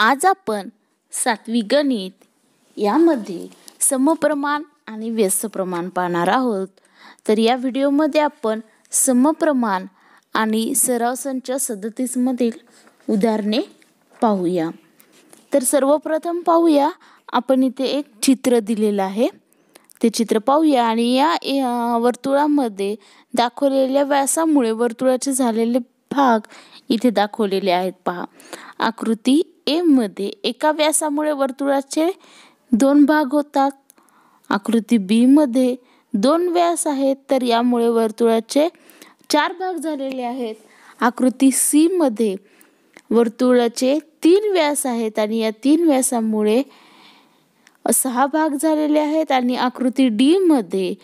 आज आपण सातवी गणित यामध्ये समप्रमाण आणि व्यस्त प्रमाण पाहणार आहोत तर या व्हिडिओमध्ये आपण समप्रमाण आणि सराव संच सदतीसमधील उदाहरणे पाहूया तर सर्वप्रथम पाहूया आपण इथे एक चित्र दिलेलं आहे ते चित्र पाहूया आणि या वर्तुळामध्ये दाखवलेल्या व्यासामुळे वर्तुळाचे झालेले भाग इथे दाखवलेले आहेत पहा आकृती एमध्ये एका व्यासामुळे वर्तुळाचे दोन भाग होतात आकृती बीमध्ये दोन व्यास आहेत तर यामुळे वर्तुळाचे चार भाग झालेले आहेत आकृती सीमध्ये वर्तुळाचे तीन व्यास आहेत आणि या तीन व्यासामुळे सहा भाग झालेले आहेत आणि आकृती डीमध्ये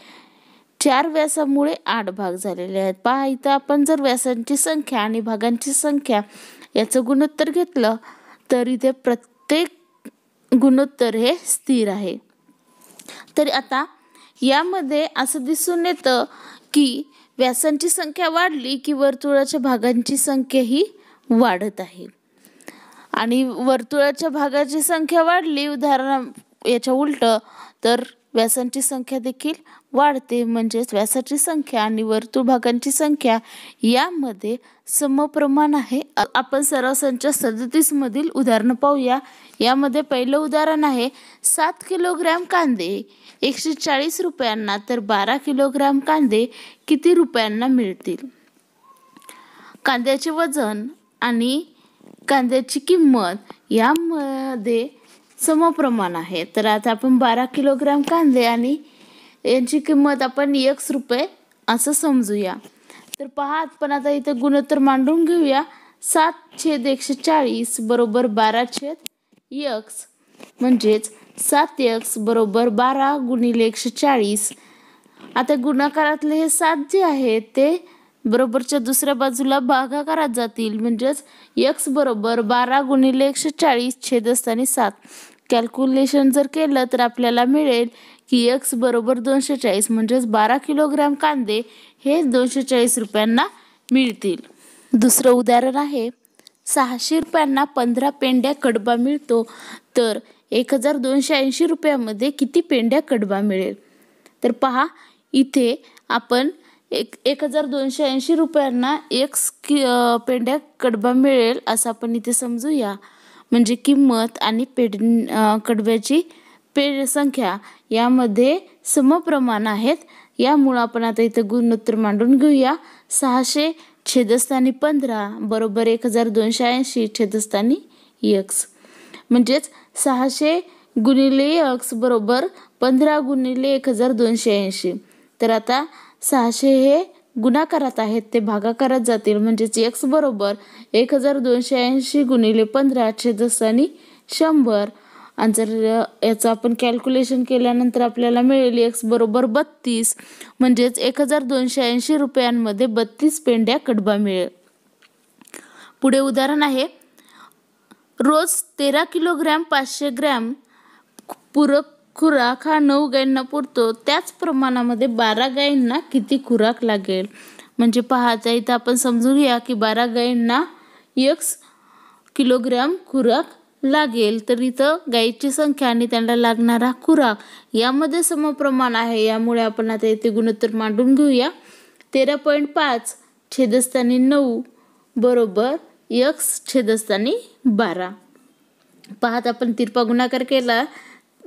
चार व्यासामुळे आठ भाग झालेले आहेत पहा इथं आपण जर व्यासांची संख्या आणि भागांची संख्या याचं गुणोत्तर घेतलं तर इथे प्रत्येक गुणोत्तर हे स्थिर आहे तर आता यामध्ये असं दिसून येतं की व्यासांची संख्या वाढली की वर्तुळाच्या भागांची संख्या ही वाढत आहे आणि वर्तुळाच्या भागाची संख्या वाढली उदाहरण याच्या उलट तर व्यासांची संख्या देखील वाढते म्हणजेच व्यासाची संख्या आणि वर्तुळ भागांची संख्या यामध्ये समप्रमाण आहे आपण सराव संच सदतीसमधील उदाहरणं पाहूया यामध्ये पहिलं उदाहरण आहे सात किलोग्रॅम कांदे एकशे चाळीस रुपयांना तर बारा किलोग्रॅम कांदे किती रुपयांना मिळतील कांद्याचे वजन आणि कांद्याची किंमत यामध्ये समप्रमाण आहे तर आता आपण बारा किलोग्राम कांदे आणि यांची किंमत आपण एक रुपये असं समजूया तर पहा पण आता इथे गुणोत्तर मांडून घेऊया सात छेद एकशे चाळीस बरोबर बारा छेद यक्स म्हणजेच सात यक्स बरोबर बारा गुणिले एकशे चाळीस आता गुणाकारातले हे सात जे आहे ते बरोबरच्या दुसऱ्या बाजूला भागाकारात जातील म्हणजेच यक्स बरोबर बारा गुणिले एकशे चाळीस छेद असताना सात कॅल्क्युलेशन जर केलं तर आपल्याला मिळेल की एक्स बरोबर दोनशे चाळीस म्हणजेच बारा किलोग्रॅम कांदे हे दोनशे चाळीस रुपयांना मिळतील दुसरं उदाहरण आहे सहाशे रुपयांना पंधरा पेंड्या कडबा मिळतो तर एक हजार दोनशे ऐंशी रुपयामध्ये किती पेंड्या कडबा मिळेल तर पहा इथे आपण एक एक हजार दोनशे ऐंशी रुपयांना एक्स कि पेंड्या कडबा मिळेल असं आपण इथे समजूया म्हणजे किंमत आणि पेड कडव्याची पेड संख्या यामध्ये समप्रमाण आहेत यामुळं आपण आता इथं गुणोत्तर मांडून घेऊया सहाशे छेदस्थानी पंधरा बरोबर एक हजार दोनशे ऐंशी छेदस्थानी यक्स म्हणजेच सहाशे गुणिले यक्स बरोबर पंधरा गुणिले एक हजार दोनशे ऐंशी तर आता सहाशे हे करत आहेत ते भागा करत जातील म्हणजेच एक्स बरोबर एक हजार दोनशे ऐंशी गुणिले पंधरा छेदस आणि शंभर आणि जर याचं आपण कॅल्क्युलेशन केल्यानंतर आपल्याला मिळेल एक्स बरोबर बत्तीस म्हणजेच एक हजार दोनशे ऐंशी रुपयांमध्ये बत्तीस पेंड्या कडबा मिळेल पुढे उदाहरण आहे रोज तेरा किलोग्रॅम पाचशे ग्रॅम पूरक खुराक हा नऊ गायींना पुरतो त्याच प्रमाणामध्ये बारा गायींना किती खुराक लागेल म्हणजे पाहायचा इथं आपण समजून घ्या की बारा गायींना यक्स किलोग्रॅम खुराक लागेल तर इथं गायीची संख्या आणि त्यांना लागणारा खुराक यामध्ये समप्रमाण आहे यामुळे आपण आता इथे गुणोत्तर मांडून घेऊया तेरा पॉईंट पाच छेदस्थानी नऊ बरोबर यक्स छेदस्थानी बारा पाहत आपण तिरपा गुणाकार केला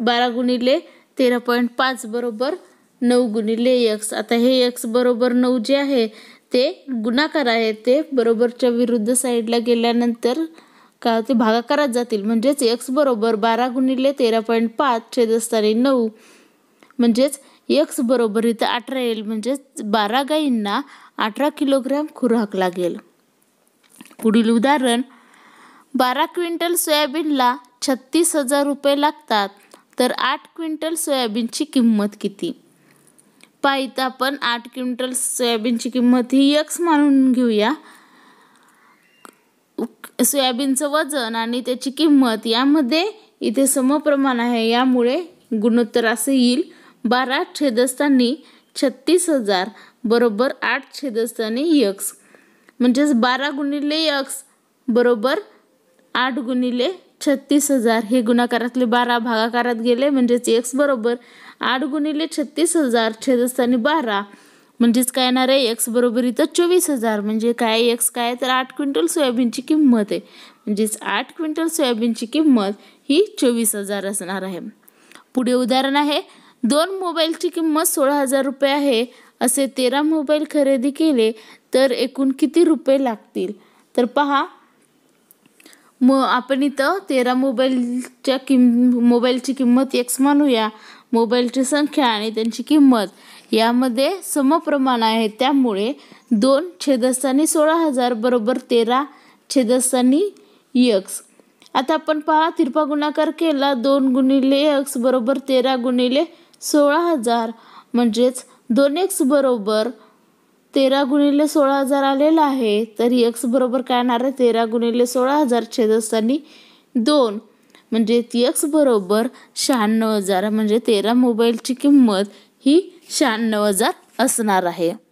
बारा गुणिले तेरा पॉईंट पाच बरोबर नऊ गुणिले एक्स आता हे यक्स बरोबर नऊ जे आहे ते गुणाकार आहे ते बरोबरच्या विरुद्ध साईडला गेल्यानंतर का ते भागाकारात जातील म्हणजेच एक्स बरोबर बारा गुणिले तेरा पॉईंट पाच छेदस्थानी नऊ म्हणजेच एक्स बरोबर इथं अठरा येईल म्हणजेच बारा गाईंना अठरा किलोग्रॅम खुराक लागेल पुढील उदाहरण बारा क्विंटल सोयाबीनला छत्तीस हजार रुपये लागतात तर आठ क्विंटल सोयाबीनची किंमत किती पाहित आपण आठ क्विंटल सोयाबीनची किंमत ही यक्स मानून घेऊया सोयाबीनचं वजन आणि त्याची किंमत यामध्ये इथे समप्रमाण आहे यामुळे गुणोत्तर असं येईल बारा छेदस्थानी छत्तीस हजार बरोबर आठ छेदस्थानी यक्स म्हणजेच बारा गुणिले यक्स बरोबर आठ गुणिले छत्तीस हजार हे गुणाकारातले बारा भागाकारात गेले म्हणजेच एक्स बरोबर आठ गुणिले छत्तीस हजार छेदस्थानी बारा म्हणजेच काय येणार आहे एक्स बरोबर इथं चोवीस हजार म्हणजे काय एक्स काय तर आठ क्विंटल सोयाबीनची किंमत आहे म्हणजेच आठ क्विंटल सोयाबीनची किंमत ही चोवीस हजार असणार आहे पुढे उदाहरण आहे दोन मोबाईलची किंमत सोळा हजार रुपये आहे असे तेरा मोबाईल खरेदी केले तर एकूण किती रुपये लागतील तर पहा मग आपण इथं तेरा मोबाईलच्या किम मोबाईलची किंमत एक्स मानूया मोबाईलची संख्या आणि त्यांची किंमत यामध्ये समप्रमाण आहे त्यामुळे दोन छेदस्थानी सोळा हजार बरोबर तेरा छेदस्थानी यक्स आता आपण पहा तिरपा गुणाकार केला दोन गुणिले यक्स बरोबर तेरा गुणिले सोळा हजार म्हणजेच दोन एक्स बरोबर तेरा गुणिले सोळा हजार आलेला आहे तर यक्स बरोबर काय येणार आहे तेरा गुणिले सोळा हजार असताना दोन म्हणजे यक्स बरोबर शहाण्णव हजार म्हणजे तेरा मोबाईलची किंमत ही शहाण्णव हजार असणार आहे